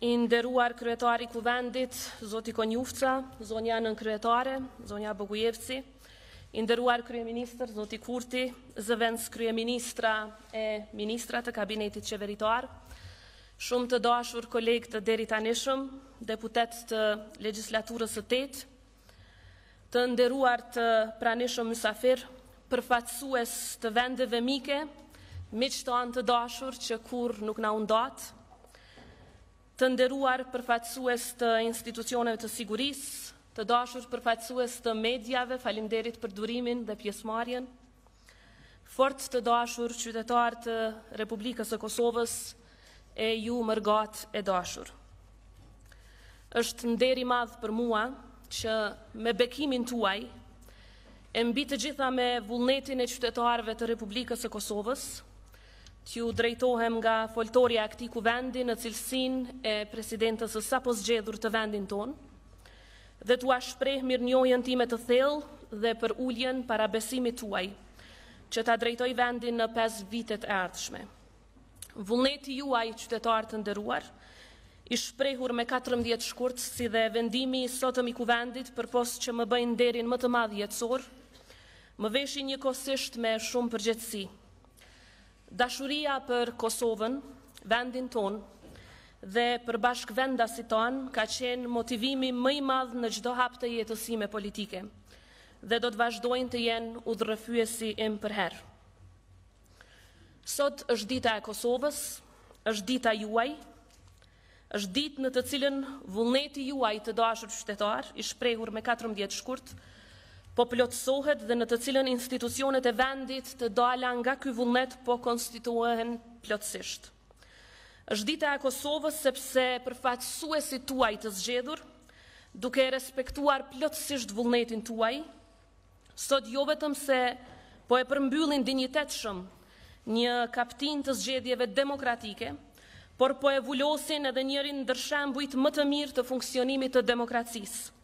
Inderuar kryetari Kuvendit, Zoti Konjufca, zonja nën kryetare, zonja Bogujevci, Inderuar nderuar Zoti Kurti, zëvendës kryeministra e ministra të kabinetit qeveritar, shumë të dashur kolegë të deri tanishëm, deputet të legislaturës të tëtë, të nderuar të pranishëm mësafirë, përfatsues të vendeve mike, miqë të anë të dashur që kur nuk na undatë, të nderuar përfatësues të institucioneve të siguris, të dashur përfatësues të medjave, falimderit për durimin dhe pjesmarjen, fort të dashur qytetar të Republikës e Kosovës e ju mërgat e dashur. Êshtë nderi madhë për mua që me bekimin tuaj, e mbi të gjitha me vullnetin e qytetarve të Republikës e Kosovës, që ju drejtohem nga foltoria këti kuvendi në cilësin e presidentës së sapo zgjedhur të vendin tonë, dhe të ashprej mirë njojën time të thellë dhe për ulljen para besimit tuaj, që ta drejtoj vendin në 5 vitet e ardhshme. Vullneti juaj, qytetarë të ndëruar, i shprehur me 14 shkurt, si dhe vendimi i sotëm i kuvendit për posë që më bëjnë derin më të madhjetësor, më veshin një kosisht me shumë përgjëtsi. Dashuria për Kosovën, vendin tonë, dhe për bashkë venda si tonë, ka qenë motivimi mëj madhë në gjdo hapë të jetësime politike, dhe do të vazhdojnë të jenë u dhërëfyesi e përherë. Sot është dita e Kosovës, është dita juaj, është dit në të cilën vullneti juaj të dashur qytetar, ishprehur me 14 shkurt, po plotësohet dhe në të cilën institucionet e vendit të dala nga ky vullnet po konstituohen plotësisht. Është dita e Kosovës sepse përfaqësuesit tuaj të zgjedhur, duke respektuar plotësisht vullnetin tuaj, sot jo vetëm se po e përmbyllin dinjitetshëm një kaptin të zgjedhjeve demokratike, por po e vullosin edhe njërin ndërshembujt më të mirë të funksionimit të demokracisë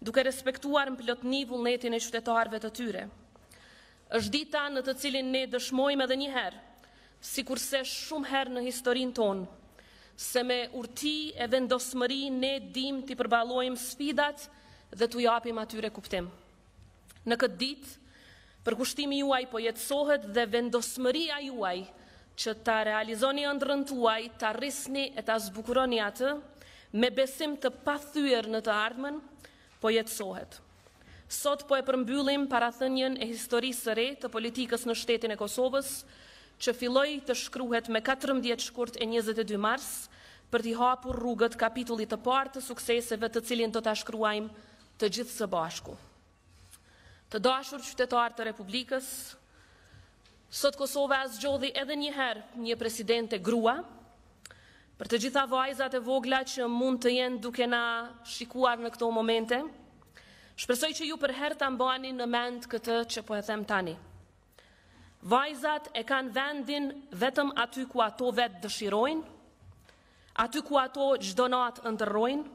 duke respektuar në një vullnetin e qytetarve të tyre. është dita në të cilin ne dëshmojmë edhe njëherë, si kurse shumë herë në historin tonë, se me urti e vendosëmëri ne dim të i përbalojmë sfidat dhe të japim atyre kuptim. Në këtë ditë, përkushtimi juaj po jetësohet dhe vendosëmëria juaj që ta realizoni ndërëntuaj, ta rrisni e ta zbukuroni atë, me besim të pathyër në të ardhmen, po jetësohet. Sot po e përmbyllim parathënjen e historisë së re të politikës në shtetin e Kosovës, që filloi të shkruhet me 14 shkurt e 22 mars, për t'i hapur rrugët kapitullit të parë të sukseseve të cilin do ta shkruajmë të gjithë së bashku. Të dashur qytetarë të Republikës, sot Kosova zgjodhi edhe një herë një presidente grua, Për të gjitha vajzat e vogla që mund të jenë duke na shikuar në këto momente, shpresoj që ju për herë ta mbani në mend këtë që po e them tani. Vajzat e kanë vendin vetëm aty ku ato vetë dëshirojnë, aty ku ato gjdo natë ndërrojnë,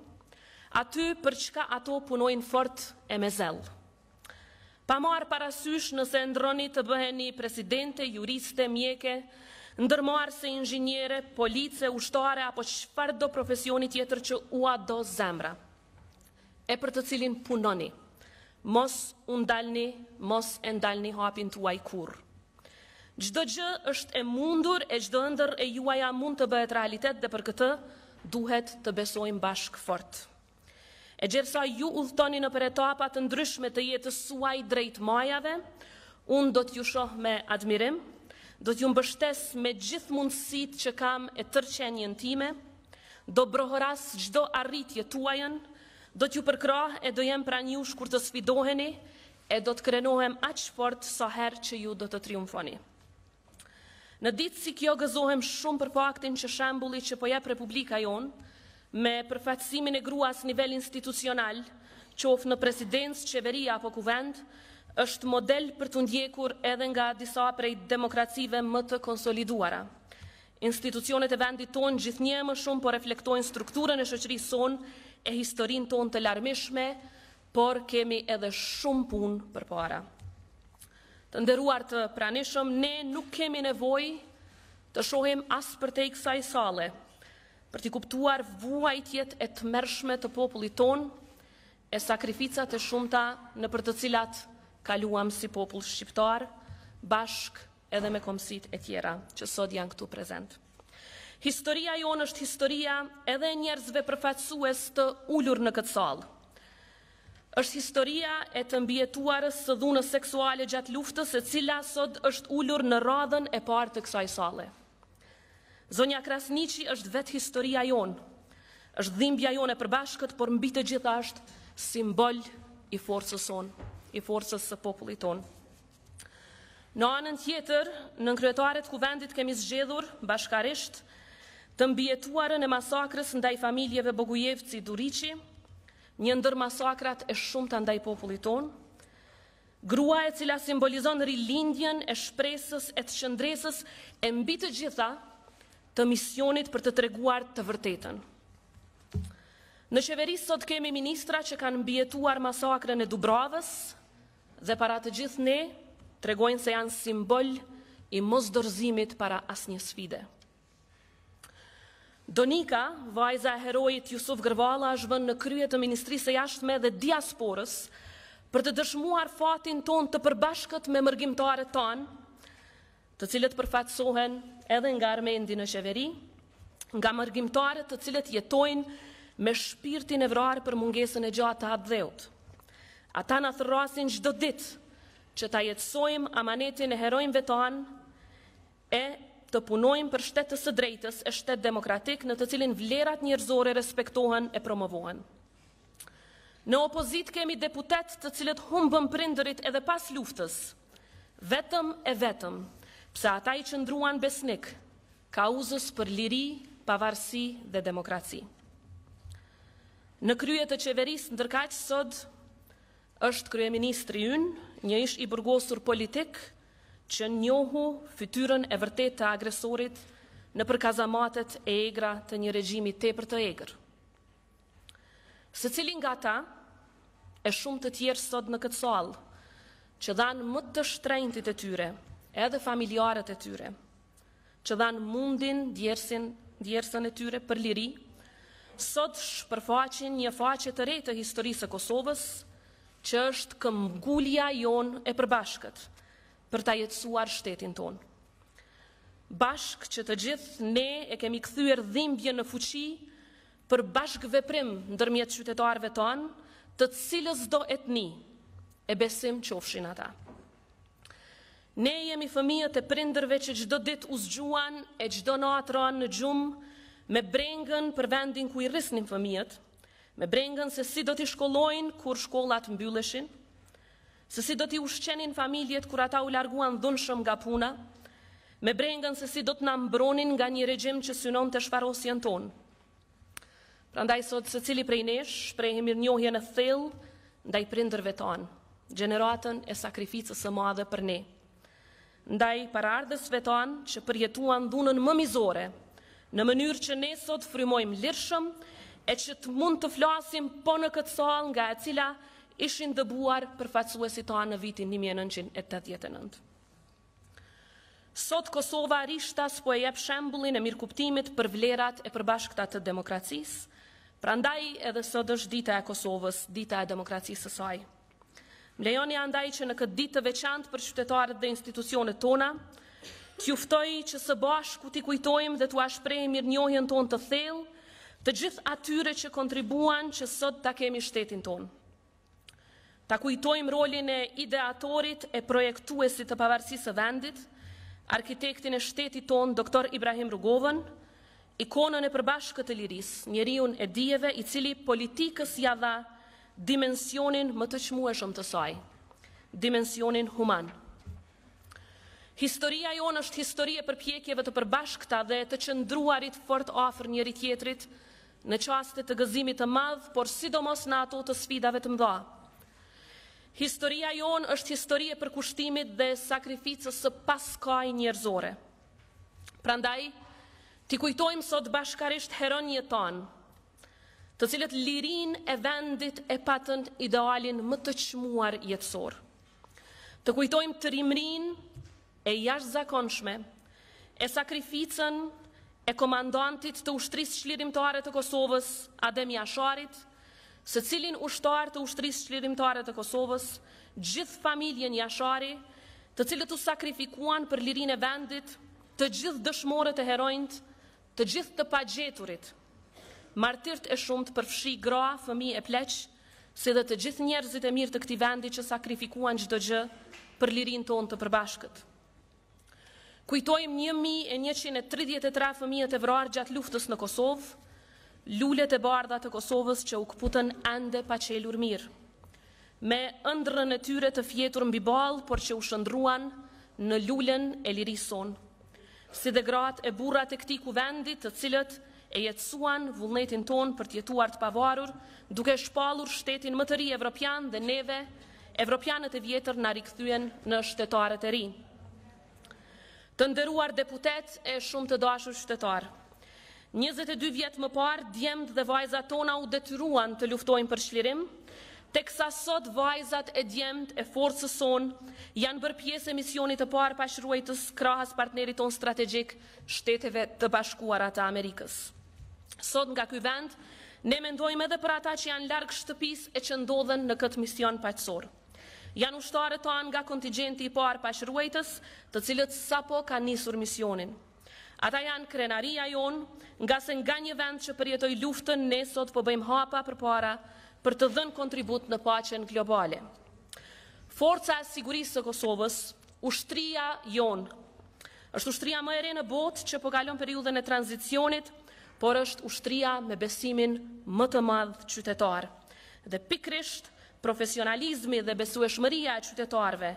aty për çka ato punojnë fort e me zellë. Pa parasysh nëse ndroni të bëheni presidente, juriste, mjeke, ndërmarë se inxinjere, police, ushtare, apo shfarë do profesionit tjetër që ua do zemra. E për të cilin punoni, mos undalni, mos endalni hapin të uaj kurë. Gjdo gjë është e mundur e gjdo ndër e juaja mund të bëhet realitet dhe për këtë duhet të besojmë bashkë fort. E gjersa ju uftoni në për etapat të ndryshme të jetës suaj drejt majave, unë do t'ju shoh me admirim, do t'ju mbështes me gjithë mundësit që kam e tërqenjën time, do brohoras gjdo arritje tuajën, do t'ju përkra e do jem pra njush kur të sfidoheni, e do të krenohem aqë fort sa herë që ju do të triumfoni. Në ditë si kjo gëzohem shumë për faktin që shambulli që po jep Republika jonë, me përfatsimin e gruas nivel institucional, qofë në presidencë, qeveria apo kuvendë, është model për të ndjekur edhe nga disa prej demokracive më të konsoliduara. Institucionet e vendit tonë gjithnje më shumë po reflektojnë strukturën e shëqëri sonë e historin tonë të larmishme, por kemi edhe shumë punë për para. Të nderuar të pranishëm, ne nuk kemi nevoj të shohim asë për te i kësaj sale, për t'i kuptuar vuajtjet e të mërshme të popullit tonë e sakrificat e shumëta në për të cilat nështë kaluam si popull shqiptar, bashk edhe me komësit e tjera që sot janë këtu prezent. Historia jonë është historia edhe njerëzve përfatsues të ullur në këtë salë. është historia e të mbjetuarës së dhunës seksuale gjatë luftës e cila sot është ullur në radhën e partë të kësaj sale. Zonja Krasnici është vetë historia jonë, është dhimbja jonë e përbashkët, por mbi të gjithashtë simbol i forësës sonë i forësës së popullit tonë. Në anën tjetër, në nënkryetarët kuvendit kemi zgjedhur bashkarisht të mbjetuarën e masakrës ndaj familjeve Bogujevci Durici, një ndër masakrat e shumë të ndaj popullit tonë, grua e cila simbolizon rilindjen e shpresës e të shëndresës e mbi të gjitha të misionit për të treguar të vërtetën. Në qeveri sot kemi ministra që kanë mbjetuar masakrën e Dubravës, dhe para të gjithë ne tregojnë se janë simbol i mos para asë një sfide. Donika, vajza e herojit Jusuf Gërvala, është vënë në kryet të Ministrisë e Jashtme dhe Diasporës për të dëshmuar fatin ton të përbashkët me mërgimtare ton, të cilët përfatsohen edhe nga armendi në qeveri, nga mërgimtare të cilët jetojnë me shpirtin e vrarë për mungesën e gjatë të atë dheutë. Ata në thërrasin gjdo dit që ta jetësojmë amanetin e herojmë të anë e të punojmë për shtetës e drejtës e shtet demokratik në të cilin vlerat njërzore respektohen e promovohen. Në opozit kemi deputet të cilët humbëm prinderit edhe pas luftës, vetëm e vetëm, pse ata i qëndruan besnik, kauzës për liri, pavarësi dhe demokraci. Në kryet të qeveris në dërkaqë sëdë, është kryeministri ynë, një ish i burgosur politik që njohu fytyrën e vërtet të agresorit në përkazamatet e egra të një regjimi te për të egr. Se cilin nga ta e shumë të tjerë sot në këtë salë, që dhanë më të shtrejntit e tyre, edhe familjarët e tyre, që dhanë mundin djersën e tyre për liri, sot shpërfaqin një faqet të rejtë të historisë e Kosovës, që është këmgullja jon e përbashkët për ta jetësuar shtetin ton. Bashkë që të gjithë ne e kemi këthyër dhimbje në fuqi për bashkë veprim në dërmjet qytetarve tonë të cilës do etni e besim qofshin ata. Ne jemi fëmijët e prinderve që gjdo dit uzgjuan e gjdo natran në gjumë me brengën për vendin ku i rrisnim fëmijët, me brengën se si do t'i shkollojnë kur shkollat mbylleshin, se si do t'i ushqenin familjet kur ata u larguan dhunë shumë nga puna, me brengën se si do t'na mbronin nga një regjim që synon të shfarosjen tonë. Pra ndaj sot se cili prej nesh, prej hemir njohje në thellë, ndaj prindërve tonë, gjeneratën e sakrificës së madhe për ne. Ndaj parardësve tonë që përjetuan dhunën më mizore, në mënyrë që ne sot frymojmë lirëshëm, e që të mund të flasim po në këtë sal nga e cila ishin dëbuar për fatësuesi ta në vitin 1989. Sot Kosova rishtas po e jep shembulin e mirëkuptimit për vlerat e përbashkëta të demokracisë, Pra ndaj edhe sot është dita e Kosovës, dita e demokracisë sësaj. Mlejoni andaj që në këtë ditë të veçantë për qytetarët dhe institucionet tona, t'juftoj që së bashku t'i kujtojmë dhe t'u ashprej mirë njohjen ton të thellë të gjithë atyre që kontribuan që sot ta kemi shtetin tonë. Ta kujtojmë rolin e ideatorit e projektuesit të pavarësisë vendit, arkitektin e shtetit tonë, doktor Ibrahim Rugovën, ikonën e përbashkët të liris, njeriun e dieve i cili politikës ja dha dimensionin më të qmueshëm të saj, dimensionin human. Historia jonë është historie përpjekjeve të përbashkëta dhe të qëndruarit fort ofër njëri tjetrit, në qastet të gëzimit të madhë, por sidomos në ato të sfidave të mdoa. Historia jonë është historie për kushtimit dhe sakrificës së paskaj njerëzore. Prandaj, ti kujtojmë sot bashkarisht heron një tonë, të cilët lirin e vendit e patën idealin më të qmuar jetësor. Të kujtojmë të rimrin e jash zakonshme, e sakrificën, e komandantit të ushtrisë shlirimtare të Kosovës, Adem Jasharit, së cilin ushtar të ushtrisë shlirimtare të Kosovës, gjithë familjen Jashari, të cilët u sakrifikuan për lirin e vendit, të gjithë dëshmore të herojnët, të gjithë të pagjeturit, martirt e shumët përfshi gra, fëmi e pleqë, si dhe të gjithë njerëzit e mirë të këti vendi që sakrifikuan gjithë dëgjë për lirin tonë të përbashkët. Kujtojmë 1133 fëmijët e vrarë gjatë luftës në Kosovë, lullet e bardha të Kosovës që u këputën ende pa qelur mirë, me ëndrën e tyre të fjetur mbi balë, por që u shëndruan në lullën e lirison, si dhe gratë e burat e këti kuvendit të cilët e jetësuan vullnetin tonë për tjetuar të pavarur, duke shpalur shtetin më të ri evropian dhe neve, evropianët e vjetër në rikëthyen në shtetarët e rinë. Të ndëruar deputet e shumë të dashur shtetar. 22 vjetë më parë, djemët dhe vajzat tona u detyruan të luftojnë për shlirim, tek kësa sot vajzat e djemët e forësë son janë bërë pjesë e misionit të parë pashruajtës krahës partnerit ton strategjik shteteve të bashkuar atë Amerikës. Sot nga këj vend, ne mendojmë edhe për ata që janë largë shtëpis e që ndodhen në këtë mision paqësorë janë ushtarët të anë nga kontingenti i parë pashruajtës të cilët sa po ka njësur misionin. Ata janë krenaria jonë nga se nga një vend që përjetoj luftën ne sot po hapa për para për të dhënë kontribut në pachen globale. Forca e sigurisë të Kosovës, ushtria jonë, është ushtria më ere në botë që përgallon po periudën e tranzicionit, por është ushtria me besimin më të madhë qytetarë. Dhe pikrishtë profesionalizmi dhe besueshmëria e qytetarve,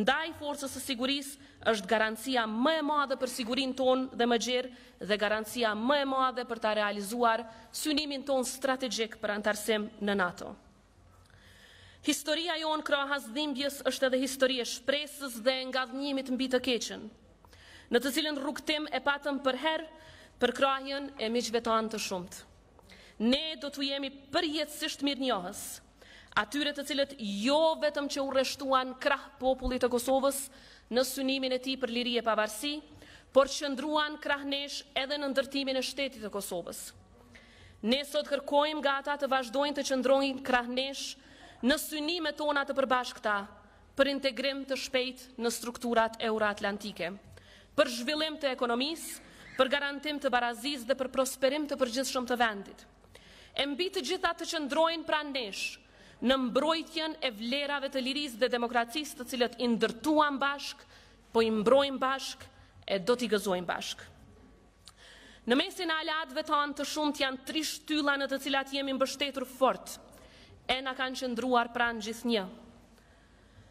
ndaj forësës e siguris është garancia më e madhe për sigurin ton dhe më gjerë dhe garancia më e madhe për ta realizuar synimin ton strategjik për antarësim në NATO. Historia jonë krahas dhimbjes është edhe historie shpresës dhe nga dhënjimit mbi të keqen, në të cilën rukëtim e patëm për herë për krahjen e miqve të të shumët. Ne do të jemi përjetësisht mirë njohës, atyre të cilët jo vetëm që u reshtuan krah popullit të Kosovës në synimin e ti për liri e pavarësi, por që ndruan krah nesh edhe në ndërtimin e shtetit të Kosovës. Ne sot kërkojmë gata të vazhdojnë të qëndrojnë krah në synime tona të përbashkëta për integrim të shpejt në strukturat euroatlantike, për zhvillim të ekonomisë, për garantim të baraziz dhe për prosperim të përgjithshëm të vendit. E mbi të gjitha të qëndrojnë pra në mbrojtjen e vlerave të liris dhe demokracis të cilët i ndërtuam bashk, po i mbrojmë bashk e do t'i gëzojnë bashk. Në mesin alatëve tanë të shumë janë tri shtylla në të cilat jemi mbështetur fort, e na kanë qëndruar pranë gjithë një.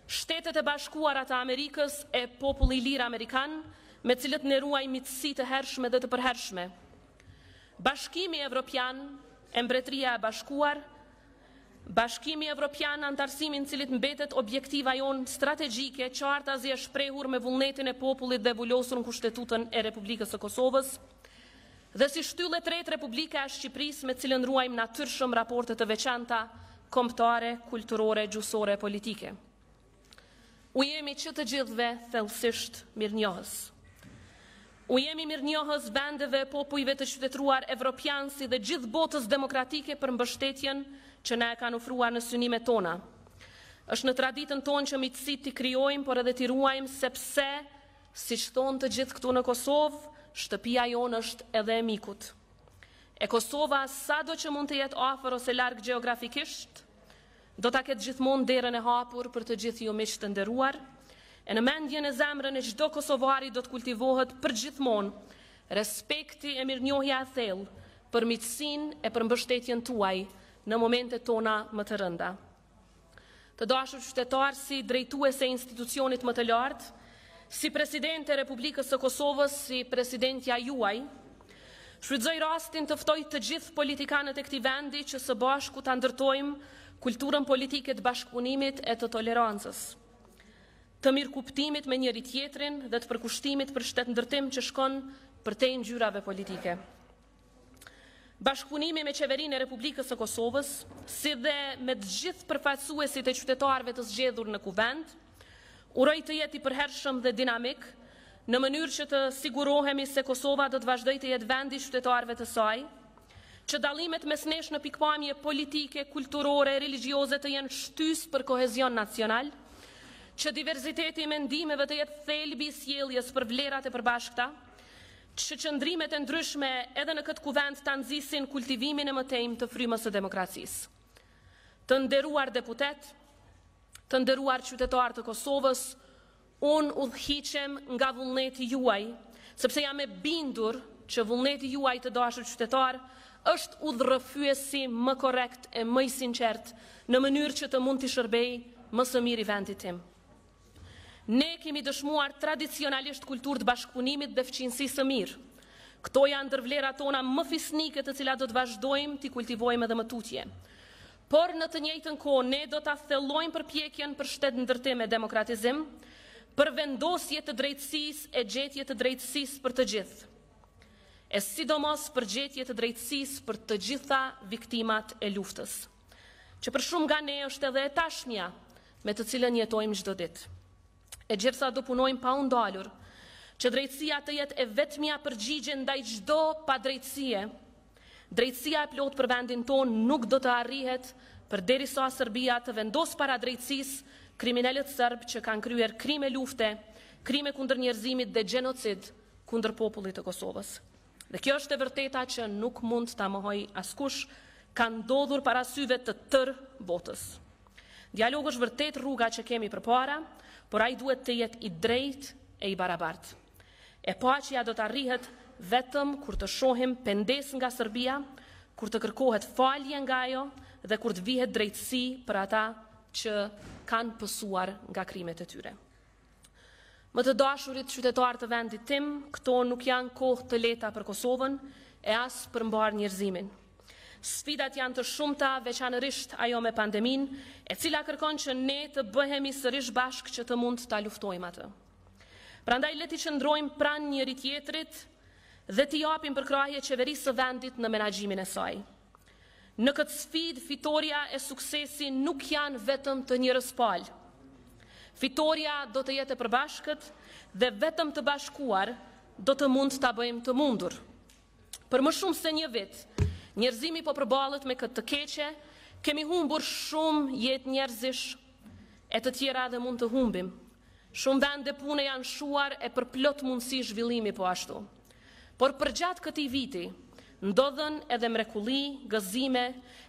Shtetet e bashkuarat e Amerikës e populli lirë Amerikanë, me cilët në ruaj mitësi të hershme dhe të përhershme. Bashkimi Evropian, mbretria e bashkuarë, Bashkimi Evropian antarësimin cilit mbetet objektiva jon strategike qartë artazi e shprehur me vullnetin e popullit dhe vullosur në kushtetutën e Republikës e Kosovës, dhe si shtyllet rejt Republika e Shqipëris me cilën ruajmë natyrshëm raportet të veçanta, komptare, kulturore, gjusore, politike. U jemi që të gjithve thelsisht mirë njohës. U jemi mirë njohës e popujve të qytetruar evropianësi dhe gjithë botës demokratike për mbështetjen, që ne e kanë ufruar në synime tona. është në traditën tonë që mitësit t'i kryojmë, por edhe t'i ruajmë sepse, si që thonë të gjithë këtu në Kosovë, shtëpia jonë është edhe e mikut. E Kosova, sa do që mund të jetë afer ose largë geografikisht, do t'a ketë gjithmonë derën e hapur për të gjithë ju mishë të nderuar, e në mendjen e zemrën e gjdo Kosovari do t'kultivohet për gjithmonë respekti e mirë njohja a thellë për mitësin e për mbështetjen tuaj në momente tona më të rënda. Të dashur qytetarë si drejtuese institucionit më të lartë, si president e Republikës së Kosovës, si president ja juaj, shfrytëzoj rastin të ftoj të gjithë politikanët e këtij vendi që së bashku ta ndërtojmë kulturën politike të bashkëpunimit e të tolerancës të mirë kuptimit me njëri tjetrin dhe të përkushtimit për shtetë ndërtim që shkon për te politike bashkëpunimi me qeverinë e Republikës e Kosovës, si dhe me të gjithë përfaqësuesit e qytetarëve të zgjedhur në kuvend, uroj të jeti përhershëm dhe dinamik, në mënyrë që të sigurohemi se Kosova do të vazhdoj të jetë vendi qytetarëve të saj, që dalimet mes nesh në pikpamje politike, kulturore, religioze të jenë shtys për kohezion nacional, që diverziteti i mendimeve të jetë thelbi i sjelljes për vlerat e përbashkëta, që qëndrimet e ndryshme edhe në këtë kuvend të anëzisin kultivimin e mëtejmë të frymës të demokracis. Të nderuar deputet, të nderuar qytetar të Kosovës, unë u dhqicem nga vullneti juaj, sepse jam e bindur që vullneti juaj të dashër qytetar është u dhërëfyesi më korekt e mëj sinqert në mënyrë që të mund të shërbej mësë mirë i vendit tim. Ne kemi dëshmuar tradicionalisht kultur të bashkëpunimit dhe fëqinësi së mirë. Këto janë ndërvlera tona më fisnike të cila do të vazhdojmë të kultivojmë edhe më tutje. Por në të njëjtën kohë, ne do të athelojmë për pjekjen për shtetë ndërtim e demokratizim, për vendosje të drejtsis e gjetje të drejtsis për të gjithë. E sidomos për gjetje të drejtsis për të gjitha viktimat e luftës, që për shumë nga ne është edhe e tashmja me të cilën jetojmë gjithë ditë e gjithsa do punojnë pa undalur, që drejtsia të jetë e vetëmja përgjigje ndaj gjdo pa drejtsie. Drejtsia e plot për vendin tonë nuk do të arrihet për deri sa Serbia të vendos para drejtsis kriminellet sërbë që kanë kryer krime lufte, krime kundër njerëzimit dhe genocid kundër popullit të Kosovës. Dhe kjo është e vërteta që nuk mund të amohoj askush kanë dodhur parasyve të tërë botës. Dialog është vërtet rruga që kemi për para, por a i duhet të jetë i drejt e i barabart. E po që ja do të arrihet vetëm kur të shohim pendes nga Serbia, kur të kërkohet falje nga jo dhe kur të vihet drejtësi për ata që kanë pësuar nga krimet e tyre. Më të dashurit qytetar të vendit tim, këto nuk janë kohë të leta për Kosovën e asë për mbar njërzimin. Sfidat janë të shumëta veçanërisht ajo me pandemin, e cila kërkon që ne të bëhemi sërish bashk që të mund të luftojmë atë. Pra ndaj leti që ndrojmë pran njëri tjetrit dhe t'i apim për krahje qeverisë të vendit në menajimin e saj. Në këtë sfid, fitoria e suksesi nuk janë vetëm të njërës palë. Fitoria do të jetë përbashkët dhe vetëm të bashkuar do të mund të bëjmë të mundur. Për më shumë se një vitë, njerëzimi po përbalët me këtë të keqe, kemi humbur shumë jetë njerëzish, e të tjera dhe mund të humbim. Shumë vend dhe pune janë shuar e për plot mundësi zhvillimi po ashtu. Por përgjatë këti viti, ndodhen edhe mrekuli, gëzime,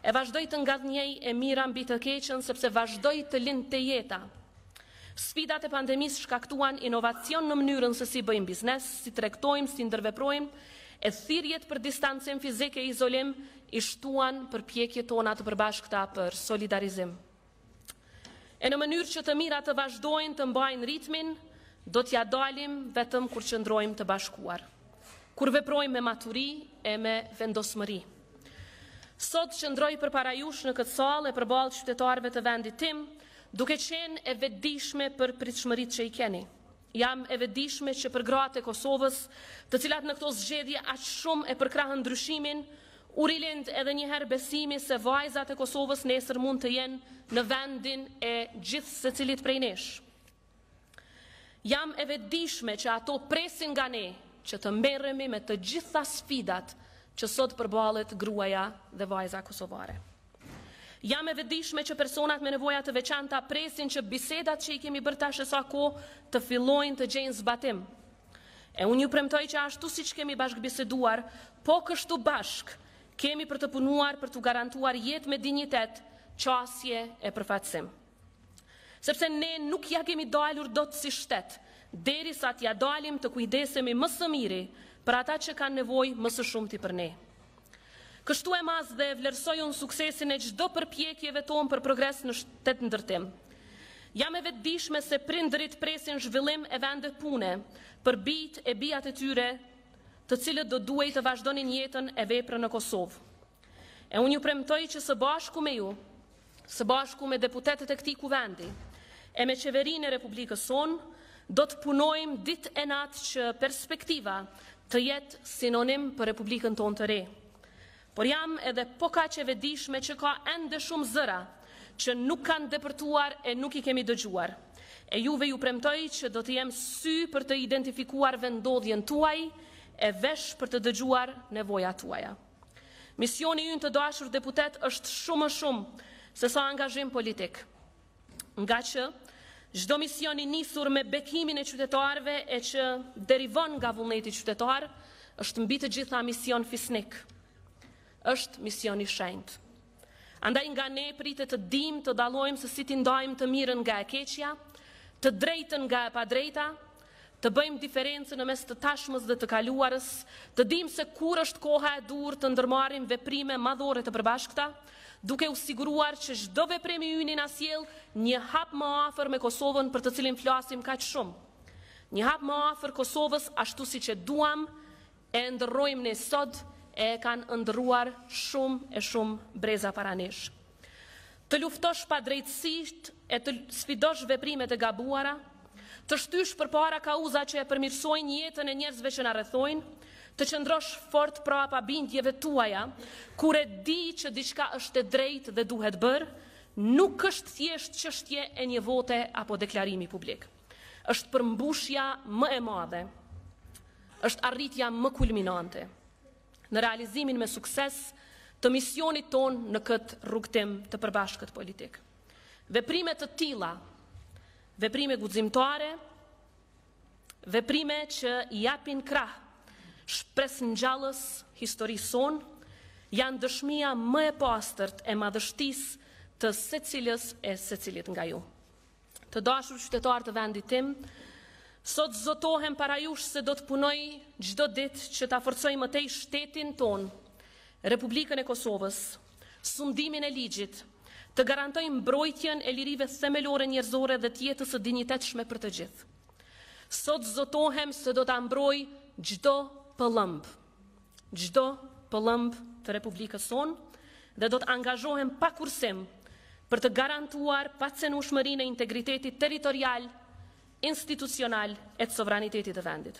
e vazhdoj të nga dhënjej e mira mbi të keqen, sepse vazhdoj të lind të jeta. Sfidat e pandemis shkaktuan inovacion në mënyrën se si bëjmë biznes, si trektojmë, si ndërveprojmë, e thirjet për distancën fizike e izolim i shtuan për pjekje tona të përbashkëta për solidarizim. E në mënyrë që të mira të vazhdojnë të mbajnë ritmin, do t'ja dalim vetëm kur qëndrojmë të bashkuar, kur veprojmë me maturi e me vendosëmëri. Sot qëndroj për para jush në këtë sal e për balë qytetarve të vendit tim, duke qenë e vedishme për pritëshmërit që i keni. Jam e vedishme që për gratë e Kosovës, të cilat në këto zxedje aqë shumë e përkrahën ndryshimin, u rilind edhe njëherë besimi se vajzat e Kosovës nesër mund të jenë në vendin e gjithë se cilit prej neshë. Jam e vedishme që ato presin nga ne që të mberemi me të gjitha sfidat që sot përbalet gruaja dhe vajza kosovare. Jam e vedishme që personat me nevojat të veçanta presin që bisedat që i kemi bërta shësa ko të fillojnë të gjenë zbatim. E unë ju premtoj që ashtu si që kemi biseduar, po kështu bashkë kemi për të punuar për të garantuar jetë me dignitet, qasje e përfatsim. Sepse ne nuk ja kemi dalur do të si shtetë, deri sa t'ja dalim të kujdesemi mësë mire për ata që kanë nevoj mësë shumëti për ne. Kështu e mas dhe vlerësojnë suksesin e gjdo përpjekjeve tonë për progres në shtetë ndërtim. Jam e vetëdishme se prindërit presin zhvillim e vendet pune për bit e biat e tyre të cilët do duaj të vazhdonin jetën e vepre në Kosovë. E unë ju premtoj që së bashku me ju, së bashku me deputetet e këti kuvendi e me qeverin e Republikës sonë, do të punojmë dit e natë që perspektiva të jetë sinonim për Republikën tonë të rejë por jam edhe po ka që vedishme që ka endë shumë zëra, që nuk kanë depërtuar e nuk i kemi dëgjuar. E juve ju premtoj që do të jem sy për të identifikuar vendodhjen tuaj e vesh për të dëgjuar nevoja tuaja. Misioni ju në të doashur deputet është shumë shumë se sa angazhim politik. Nga që, gjdo misioni nisur me bekimin e qytetarve e që derivon nga vullneti qytetar, është mbi të gjitha mision fisnik është misioni shenjtë. Andaj nga ne pritet të dim të dalojmë se si të ndajmë të mirën nga e keqja, të drejtën nga e pa drejta, të bëjmë diferencën në mes të tashmës dhe të kaluarës, të dim se kur është koha e dur të ndërmarim veprime madhore të përbashkëta, duke u siguruar që shdo veprimi yni në asjel një hap më afer me Kosovën për të cilin flasim ka që shumë. Një hap më afer Kosovës ashtu si që duam e ndërrojmë në sotë, e kanë ndruar shumë e shumë breza paranesh. Të luftosh pa drejtësisht e të sfidosh veprimet e gabuara, të shtysh për para kauza që e përmirsojnë jetën e njerëzve që në rëthojnë, të qëndrosh fort pra pa bindjeve tuaja, kure di që diçka është e drejt dhe duhet bërë, nuk është thjesht qështje e një vote apo deklarimi publik. është përmbushja më e madhe, është arritja më kulminante në realizimin me sukses të misionit tonë në këtë rrugtim të përbashkët politik. Veprime të tila, veprime guzimtoare, veprime që i apin krah shpres në gjallës historison, janë dëshmia më e postërt e madhështis të se cilës e se cilit nga ju. Të dashur qytetarë të venditim, Sot zotohem para jush se do të punoj gjdo dit që ta forcoj mëtej shtetin ton, Republikën e Kosovës, sundimin e ligjit, të garantoj mbrojtjen e lirive semelore njerëzore dhe tjetës e dignitet shme për të gjithë. Sot zotohem se do të ambroj gjdo pëllëmb, gjdo pëllëmb të Republikës son, dhe do të angazhohem pa kursim për të garantuar pacenu shmërin e integritetit teritorialë institucional e të sovranitetit të vendit.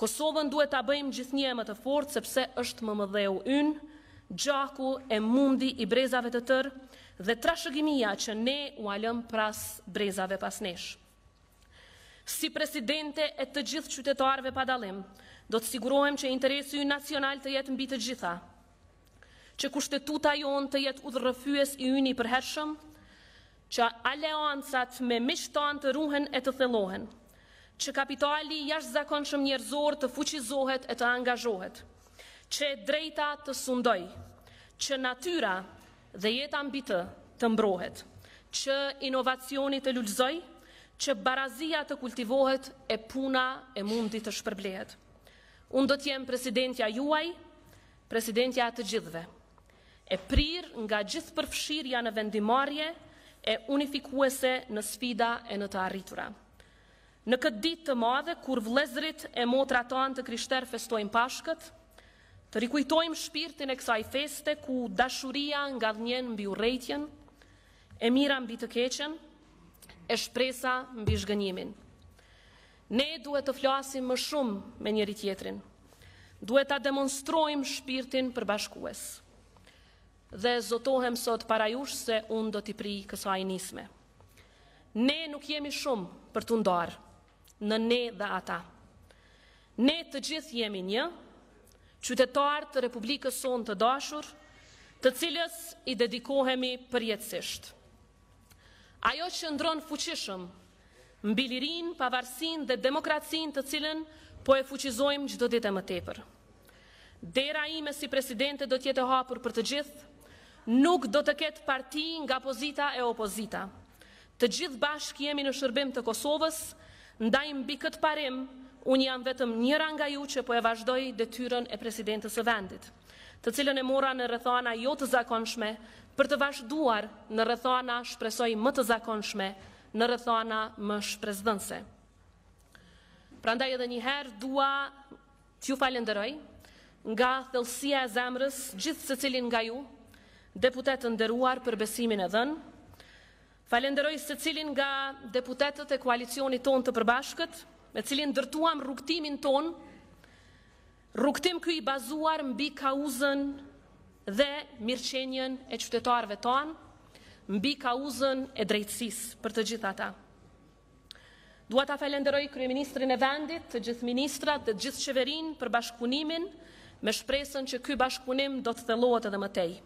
Kosovën duhet të bëjmë gjithë një e më të fort, sepse është më më dheu ynë, gjaku e mundi i brezave të tërë dhe trashëgimia që ne u alëm pras brezave pas neshë. Si presidente e të gjithë qytetarve pa dalim, do të sigurohem që interesu ju nacional të jetë mbi të gjitha, që kushtetuta jonë të jetë udhërëfyës i uni përhershëm, që aleancat me mishtan të ruhen e të thelohen, që kapitali jash zakon shumë njerëzor të fuqizohet e të angazhohet, që drejta të sundoj, që natyra dhe jetë ambitë të mbrohet, që inovacionit të lullzoj, që barazia të kultivohet e puna e mundit të shpërblehet. Unë do t'jem presidentja juaj, presidentja të gjithve. E prirë nga gjithë përfshirja në vendimarje, e unifikuese në sfida e në të arritura. Në këtë ditë të madhe, kur vlezrit e motratan të krishter festojnë pashkët, të rikujtojmë shpirtin e kësaj feste ku dashuria nga dhënjen mbi u rejtjen, e mira mbi të keqen, e shpresa mbi shgënjimin. Ne duhet të flasim më shumë me njëri tjetrin, duhet ta demonstrojmë shpirtin për bashkues dhe zotohem sot para jush se unë do t'i pri kësa nisme. Ne nuk jemi shumë për të ndarë në ne dhe ata. Ne të gjithë jemi një, qytetarë të Republikës sonë të dashur, të cilës i dedikohemi përjetësisht. Ajo që ndronë fuqishëm, mbilirin, pavarsin dhe demokracin të cilën po e fuqizojmë gjithë do ditë e më tepër. Dera ime si presidente do tjetë hapur për të gjithë, nuk do të ketë parti nga pozita e opozita. Të gjithë bashkë jemi në shërbim të Kosovës, ndajmë bi këtë parim, unë jam vetëm njëra nga ju që po e vazhdoj detyren e presidentës e vendit, të cilën e mora në rëthana jo të zakonshme, për të vazhduar në rëthana shpresoj më të zakonshme, në rëthana më shprezdënse. Prandaj edhe njëherë dua t'ju falenderoj nga thëllësia e zemrës gjithë se cilin nga ju, deputetë ndëruar për besimin e dhenë, falenderoj se cilin nga deputetët e koalicionit ton të përbashkët, me cilin dërtuam rukëtimin ton, rukëtim këj bazuar mbi kauzën dhe mirqenjen e qytetarve ton, mbi kauzën e drejtsis për të gjitha ta. Dua ta falenderoj Kryeministrin e Vendit, të gjithë ministrat dhe gjithë qeverin për bashkëpunimin me shpresën që këj bashkëpunim do të thelohet edhe mëtejë.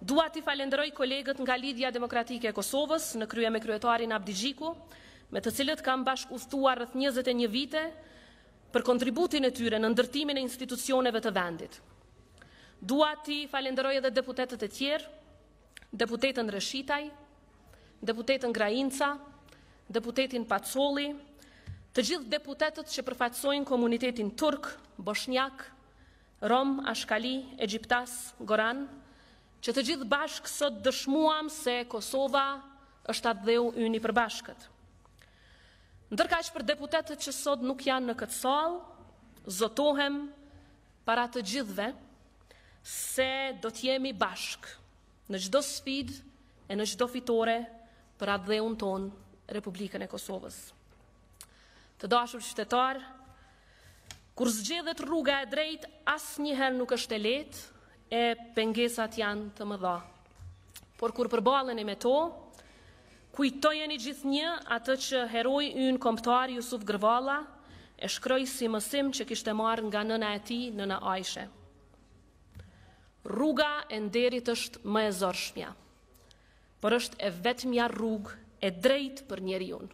Dua t'i falenderoj kolegët nga Lidhja Demokratike e Kosovës, në krye me kryetarin Abdi Gjiku, me të cilët kam bashkë uftua rëth 21 vite për kontributin e tyre në ndërtimin e institucioneve të vendit. Dua t'i falenderoj edhe deputetet e tjerë, deputetën Rëshitaj, deputetën Grainca, deputetin Pacoli, të gjithë deputetet që përfatsojnë komunitetin Turk, Boshniak, Rom, Ashkali, Egyptas, Goran, që të gjithë bashkë sot dëshmuam se Kosova është atë dheu yni për bashkët. Ndërka që për deputetet që sot nuk janë në këtë sol, zotohem para të gjithve se do t'jemi bashkë në gjdo sfid e në gjdo fitore për atë dheu në tonë Republikën e Kosovës. Të dashur qytetarë, kur zgjedhet rruga e drejt, asë njëherë nuk është e letë, e pengesat janë të më dha. Por kur përbalën e me to, kujtojeni gjithë një atë që heroj unë komptar Jusuf Gërvala e shkroj si mësim që kishtë marrë nga nëna e ti nëna ajshe. Rruga e nderit është më e zorshmja, për është e vetëmja rrug e drejt për njeri unë.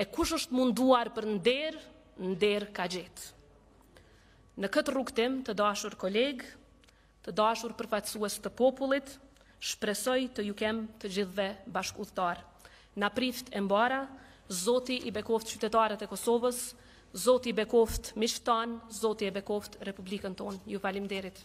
E kush është munduar për nderë, nderë ka gjithë Në këtë rukëtim të dashur kolegë, të dashur përfatsuës të popullit, shpresoj të ju kem të gjithve bashkudhtar. Në prift e mbara, Zoti i Bekoft qytetarët e Kosovës, Zoti i Bekoft Mishtan, Zoti i Bekoft Republikën tonë. Ju falim derit.